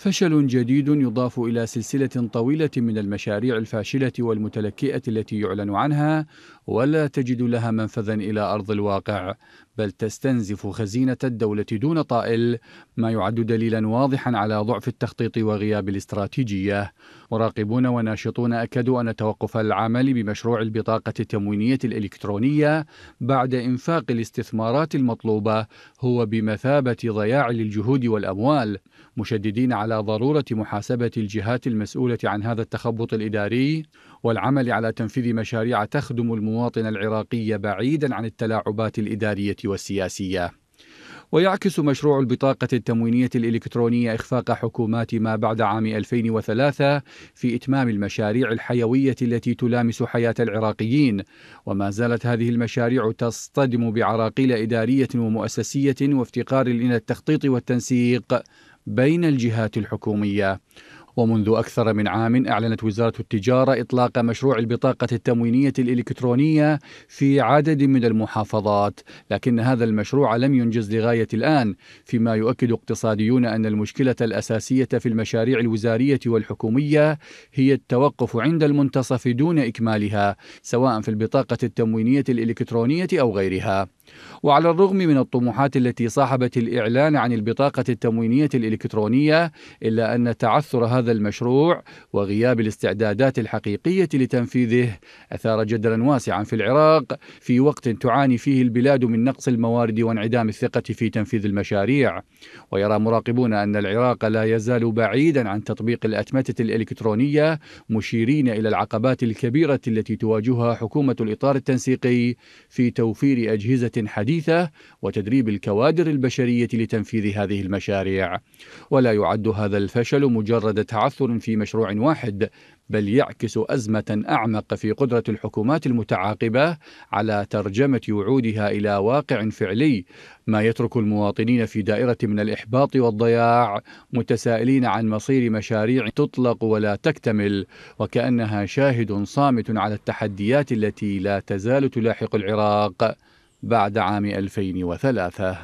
فشل جديد يضاف إلى سلسلة طويلة من المشاريع الفاشلة والمتلكئة التي يعلن عنها ولا تجد لها منفذا إلى أرض الواقع بل تستنزف خزينة الدولة دون طائل ما يعد دليلا واضحا على ضعف التخطيط وغياب الاستراتيجية مراقبون وناشطون أكدوا أن توقف العمل بمشروع البطاقة التموينية الإلكترونية بعد إنفاق الاستثمارات المطلوبة هو بمثابة ضياع للجهود والأموال مشددين على ضرورة محاسبة الجهات المسؤولة عن هذا التخبط الإداري والعمل على تنفيذ مشاريع تخدم المواطن العراقي بعيدا عن التلاعبات الإدارية والسياسية ويعكس مشروع البطاقة التموينية الإلكترونية إخفاق حكومات ما بعد عام 2003 في إتمام المشاريع الحيوية التي تلامس حياة العراقيين، وما زالت هذه المشاريع تصطدم بعراقيل إدارية ومؤسسية وافتقار إلى التخطيط والتنسيق بين الجهات الحكومية. ومنذ أكثر من عام أعلنت وزارة التجارة إطلاق مشروع البطاقة التموينية الإلكترونية في عدد من المحافظات، لكن هذا المشروع لم ينجز لغاية الآن، فيما يؤكد اقتصاديون أن المشكلة الأساسية في المشاريع الوزارية والحكومية هي التوقف عند المنتصف دون إكمالها، سواء في البطاقة التموينية الإلكترونية أو غيرها. وعلى الرغم من الطموحات التي صاحبت الإعلان عن البطاقة التموينية الإلكترونية إلا أن تعثر هذا المشروع وغياب الاستعدادات الحقيقية لتنفيذه أثار جدلا واسعا في العراق في وقت تعاني فيه البلاد من نقص الموارد وانعدام الثقة في تنفيذ المشاريع ويرى مراقبون أن العراق لا يزال بعيدا عن تطبيق الأتمتة الإلكترونية مشيرين إلى العقبات الكبيرة التي تواجهها حكومة الإطار التنسيقي في توفير أجهزة حديثة وتدريب الكوادر البشرية لتنفيذ هذه المشاريع ولا يعد هذا الفشل مجرد تعثر في مشروع واحد بل يعكس أزمة أعمق في قدرة الحكومات المتعاقبة على ترجمة وعودها إلى واقع فعلي ما يترك المواطنين في دائرة من الإحباط والضياع متسائلين عن مصير مشاريع تطلق ولا تكتمل وكأنها شاهد صامت على التحديات التي لا تزال تلاحق العراق بعد عام 2003